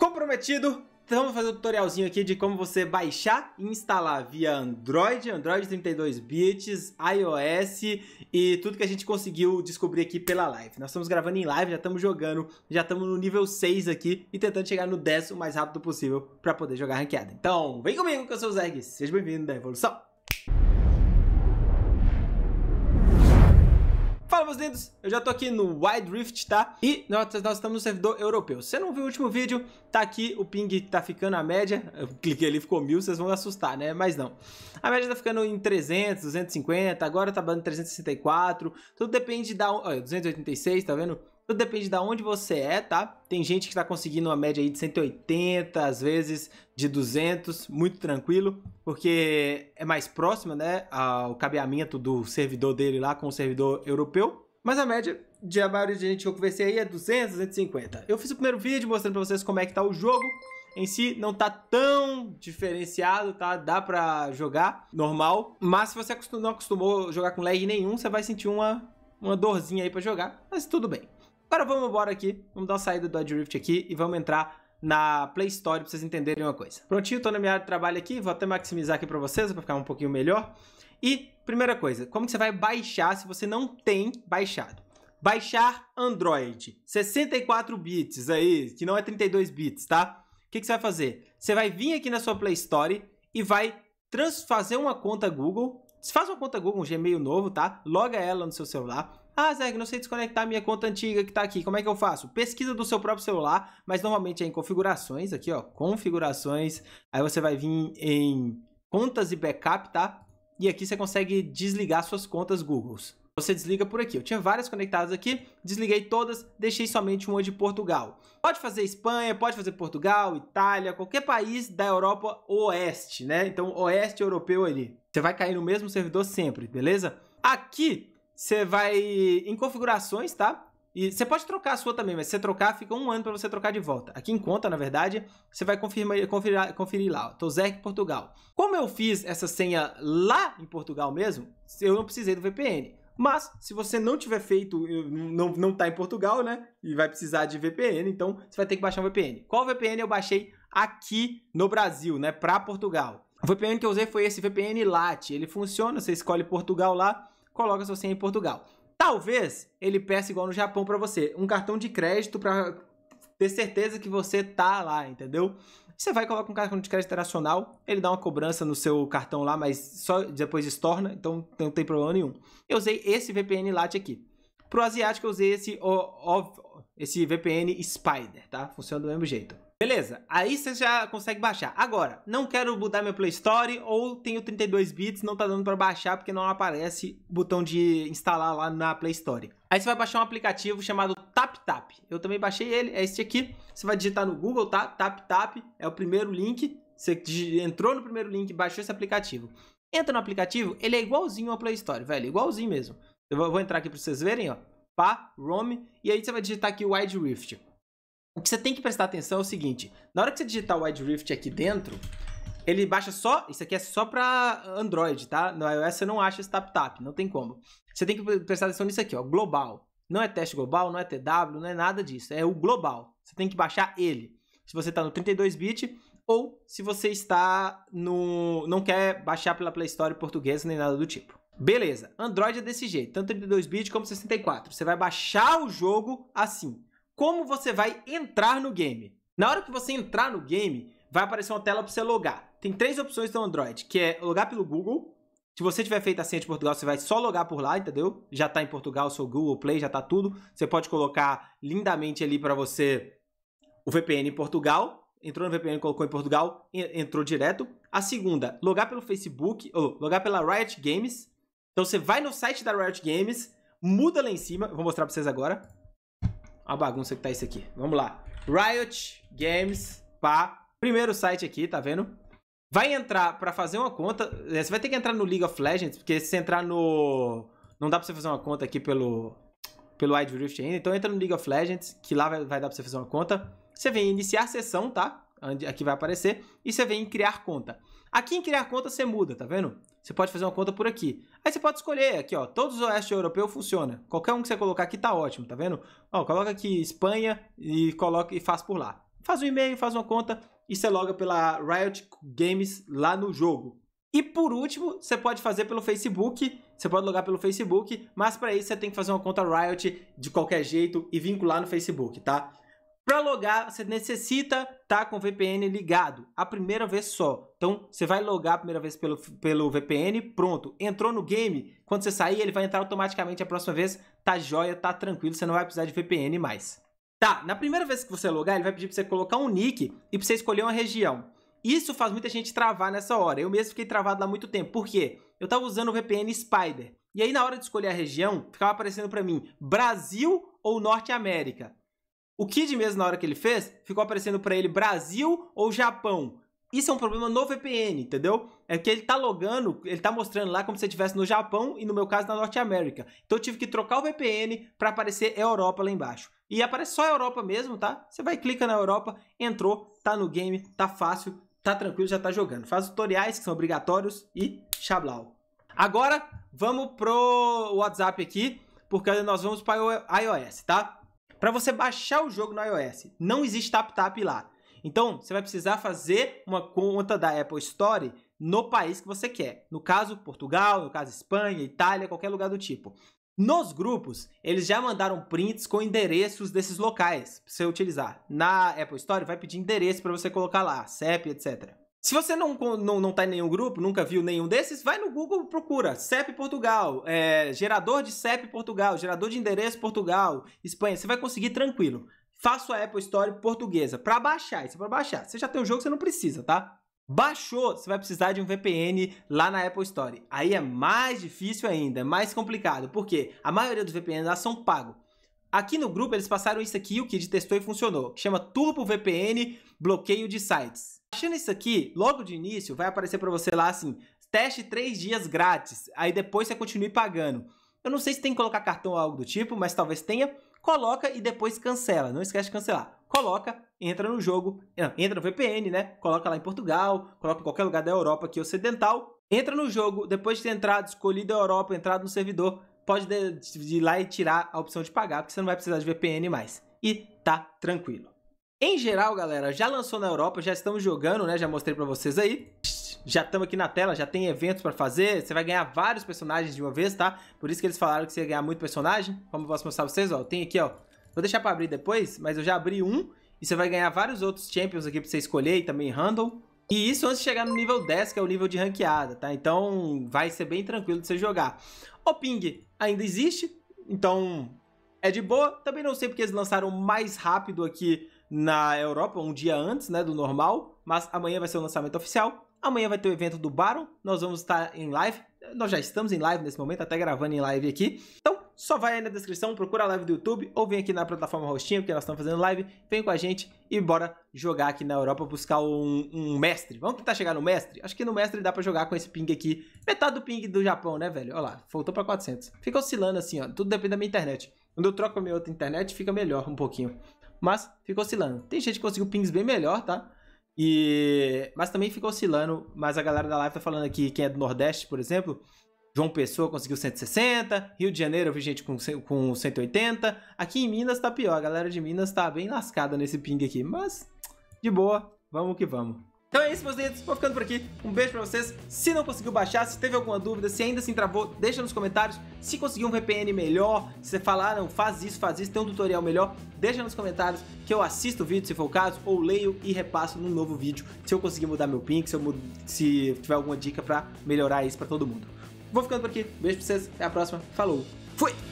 comprometido, então vamos fazer um tutorialzinho aqui de como você baixar e instalar via Android, Android 32 bits, iOS e tudo que a gente conseguiu descobrir aqui pela live. Nós estamos gravando em live, já estamos jogando, já estamos no nível 6 aqui e tentando chegar no 10 o mais rápido possível para poder jogar ranqueada. Então, vem comigo que eu sou o Zeg, seja bem-vindo à evolução! Fala meus lindos, eu já tô aqui no Wide Rift, tá? E nós, nós estamos no servidor europeu. Se você não viu o último vídeo, tá aqui o ping tá ficando a média. Eu cliquei ali, ficou mil, vocês vão assustar, né? Mas não. A média tá ficando em 300, 250, agora tá dando 364. Tudo depende da... Olha, 286, tá vendo? Tudo depende de onde você é, tá? Tem gente que está conseguindo uma média aí de 180, às vezes de 200, muito tranquilo, porque é mais próximo, né, ao cabeamento do servidor dele lá com o servidor europeu. Mas a média de a maioria de gente que eu conversei aí é 200, 250. Eu fiz o primeiro vídeo mostrando para vocês como é que tá o jogo em si não tá tão diferenciado, tá? Dá pra jogar normal, mas se você não acostumou a jogar com lag nenhum, você vai sentir uma, uma dorzinha aí pra jogar, mas tudo bem. Agora vamos embora aqui, vamos dar uma saída do Adrift aqui e vamos entrar na Play Store para vocês entenderem uma coisa. Prontinho, tô na minha área de trabalho aqui, vou até maximizar aqui para vocês, para ficar um pouquinho melhor. E, primeira coisa, como que você vai baixar se você não tem baixado? Baixar Android, 64 bits aí, que não é 32 bits, tá? O que, que você vai fazer? Você vai vir aqui na sua Play Store e vai fazer uma conta Google, faz uma conta Google, um Gmail novo, tá? Loga ela no seu celular, ah, Zé, não sei desconectar minha conta antiga que está aqui. Como é que eu faço? Pesquisa do seu próprio celular, mas normalmente é em configurações, aqui ó, configurações. Aí você vai vir em contas e backup, tá? E aqui você consegue desligar suas contas Google você desliga por aqui. Eu tinha várias conectadas aqui, desliguei todas, deixei somente uma de Portugal. Pode fazer Espanha, pode fazer Portugal, Itália, qualquer país da Europa Oeste, né? Então, Oeste Europeu ali. Você vai cair no mesmo servidor sempre, beleza? Aqui você vai em configurações, tá? E você pode trocar a sua também, mas se você trocar, fica um ano para você trocar de volta. Aqui em conta, na verdade, você vai confirmar, conferir, conferir lá, ó, Portugal. Como eu fiz essa senha lá em Portugal mesmo, eu não precisei do VPN. Mas, se você não tiver feito, não, não tá em Portugal, né? E vai precisar de VPN, então você vai ter que baixar um VPN. Qual VPN eu baixei aqui no Brasil, né? Para Portugal. O VPN que eu usei foi esse VPN LAT. Ele funciona, você escolhe Portugal lá, coloca sua senha é em Portugal. Talvez ele peça igual no Japão para você, um cartão de crédito para ter certeza que você tá lá, entendeu? Você vai colocar um cartão de crédito internacional, ele dá uma cobrança no seu cartão lá, mas só depois estorna, então não tem problema nenhum. Eu usei esse VPN Lite aqui. Pro asiático eu usei esse, o, o, esse VPN Spider, tá? Funciona do mesmo jeito. Beleza, aí você já consegue baixar. Agora, não quero mudar meu Play Store ou tenho 32 bits, não tá dando para baixar porque não aparece o botão de instalar lá na Play Store. Aí você vai baixar um aplicativo chamado TapTap. Eu também baixei ele, é este aqui. Você vai digitar no Google, tá? TapTap é o primeiro link. Você entrou no primeiro link, baixou esse aplicativo. Entra no aplicativo, ele é igualzinho ao Play Store, velho, igualzinho mesmo. Eu vou entrar aqui para vocês verem, ó. Pá, rom e aí você vai digitar aqui Wide Rift. O que você tem que prestar atenção é o seguinte, na hora que você digitar o Wide Rift aqui dentro, ele baixa só, isso aqui é só para Android, tá? No iOS você não acha esse tap tap, não tem como. Você tem que prestar atenção nisso aqui, ó, global. Não é teste global, não é TW, não é nada disso, é o global. Você tem que baixar ele. Se você está no 32 bit ou se você está no não quer baixar pela Play Store portuguesa nem nada do tipo. Beleza, Android é desse jeito, tanto 32 bit como 64. Você vai baixar o jogo assim como você vai entrar no game. Na hora que você entrar no game, vai aparecer uma tela para você logar. Tem três opções do Android, que é logar pelo Google. Se você tiver feito a assim senha de Portugal, você vai só logar por lá, entendeu? Já está em Portugal, seu Google Play, já está tudo. Você pode colocar lindamente ali para você o VPN em Portugal. Entrou no VPN, colocou em Portugal, entrou direto. A segunda, logar pelo Facebook, ou logar pela Riot Games. Então você vai no site da Riot Games, muda lá em cima, vou mostrar para vocês agora uma bagunça que tá isso aqui. Vamos lá. Riot Games, pá. Primeiro site aqui, tá vendo? Vai entrar para fazer uma conta. É, você vai ter que entrar no League of Legends, porque se entrar no. Não dá pra você fazer uma conta aqui pelo. Pelo Wide Rift ainda. Então entra no League of Legends, que lá vai, vai dar pra você fazer uma conta. Você vem em iniciar sessão, tá? Aqui vai aparecer. E você vem em criar conta. Aqui em criar conta você muda, tá vendo? Você pode fazer uma conta por aqui. Aí você pode escolher aqui, ó. Todos os oeste europeu funciona. Qualquer um que você colocar aqui tá ótimo, tá vendo? Ó, coloca aqui Espanha e coloca e faz por lá. Faz um e-mail, faz uma conta e você loga pela Riot Games lá no jogo. E por último, você pode fazer pelo Facebook, você pode logar pelo Facebook, mas para isso você tem que fazer uma conta Riot de qualquer jeito e vincular no Facebook, tá? Para logar, você necessita estar tá com o VPN ligado a primeira vez só. Então, você vai logar a primeira vez pelo, pelo VPN, pronto. Entrou no game, quando você sair, ele vai entrar automaticamente a próxima vez. Tá joia, tá tranquilo, você não vai precisar de VPN mais. Tá, na primeira vez que você logar, ele vai pedir para você colocar um nick e para você escolher uma região. Isso faz muita gente travar nessa hora. Eu mesmo fiquei travado lá muito tempo. Por quê? Eu tava usando o VPN Spider. E aí, na hora de escolher a região, ficava aparecendo para mim Brasil ou Norte América. O Kid mesmo, na hora que ele fez, ficou aparecendo para ele Brasil ou Japão. Isso é um problema no VPN, entendeu? É que ele tá logando, ele tá mostrando lá como se estivesse no Japão e no meu caso na Norte América. Então eu tive que trocar o VPN para aparecer Europa lá embaixo. E aparece só Europa mesmo, tá? Você vai clica na Europa, entrou, tá no game, tá fácil, tá tranquilo, já tá jogando. Faz tutoriais que são obrigatórios e xablau. Agora vamos pro WhatsApp aqui, porque nós vamos para o iOS, tá? Para você baixar o jogo no iOS, não existe TapTap lá. Então, você vai precisar fazer uma conta da Apple Store no país que você quer. No caso, Portugal, no caso, Espanha, Itália, qualquer lugar do tipo. Nos grupos, eles já mandaram prints com endereços desses locais para você utilizar. Na Apple Store, vai pedir endereço para você colocar lá, CEP, etc. Se você não, não, não tá em nenhum grupo, nunca viu nenhum desses, vai no Google, procura CEP Portugal, é, gerador de CEP Portugal, gerador de endereço Portugal, Espanha. Você vai conseguir tranquilo. Faça a Apple Store portuguesa para baixar. Isso é para baixar. Você já tem o um jogo, você não precisa, tá? Baixou, você vai precisar de um VPN lá na Apple Store. Aí é mais difícil ainda, é mais complicado, porque a maioria dos VPNs lá são pagos. Aqui no grupo eles passaram isso aqui, o Kid testou e funcionou, que chama Turbo VPN Bloqueio de Sites. Baixando isso aqui, logo de início, vai aparecer para você lá assim, teste 3 dias grátis, aí depois você continue pagando. Eu não sei se tem que colocar cartão ou algo do tipo, mas talvez tenha. Coloca e depois cancela, não esquece de cancelar. Coloca, entra no jogo, eh, entra no VPN, né? Coloca lá em Portugal, coloca em qualquer lugar da Europa aqui ocidental. Entra no jogo, depois de ter entrado, escolhido a Europa, entrado no servidor, pode ir lá e tirar a opção de pagar, porque você não vai precisar de VPN mais. E tá tranquilo. Em geral, galera, já lançou na Europa, já estamos jogando, né? Já mostrei pra vocês aí. Já estamos aqui na tela, já tem eventos pra fazer. Você vai ganhar vários personagens de uma vez, tá? Por isso que eles falaram que você ia ganhar muito personagem. Como eu posso mostrar pra vocês, ó. Tem aqui, ó. Vou deixar pra abrir depois, mas eu já abri um. E você vai ganhar vários outros champions aqui pra você escolher e também handle. E isso antes de chegar no nível 10, que é o nível de ranqueada, tá? Então vai ser bem tranquilo de você jogar. O ping ainda existe, então é de boa. Também não sei porque eles lançaram mais rápido aqui na Europa, um dia antes né, do normal, mas amanhã vai ser o lançamento oficial. Amanhã vai ter o evento do Baron, nós vamos estar em live. Nós já estamos em live nesse momento, até gravando em live aqui. Então, só vai aí na descrição, procura a live do YouTube ou vem aqui na plataforma Rostinho, porque nós estamos fazendo live. Vem com a gente e bora jogar aqui na Europa, buscar um, um, mestre. Vamos tentar chegar no mestre? Acho que no mestre dá pra jogar com esse ping aqui. Metade do ping do Japão, né, velho? Olha lá, faltou pra 400. Fica oscilando assim, ó. Tudo depende da minha internet. Quando eu troco a minha outra internet, fica melhor um pouquinho mas fica oscilando. Tem gente que conseguiu pings bem melhor, tá? E... Mas também fica oscilando, mas a galera da live tá falando aqui, quem é do Nordeste, por exemplo, João Pessoa conseguiu 160, Rio de Janeiro eu vi gente com, com 180, aqui em Minas tá pior, a galera de Minas tá bem lascada nesse ping aqui, mas de boa, vamos que vamos. Então é isso, meus dedos. Vou ficando por aqui. Um beijo pra vocês. Se não conseguiu baixar, se teve alguma dúvida, se ainda se assim travou, deixa nos comentários. Se conseguiu um VPN melhor, se você falar, ah, não, faz isso, faz isso, tem um tutorial melhor, deixa nos comentários que eu assisto o vídeo, se for o caso, ou leio e repasso num novo vídeo, se eu conseguir mudar meu ping, se, eu mudo, se tiver alguma dica pra melhorar isso pra todo mundo. Vou ficando por aqui. Beijo pra vocês. Até a próxima. Falou. Fui!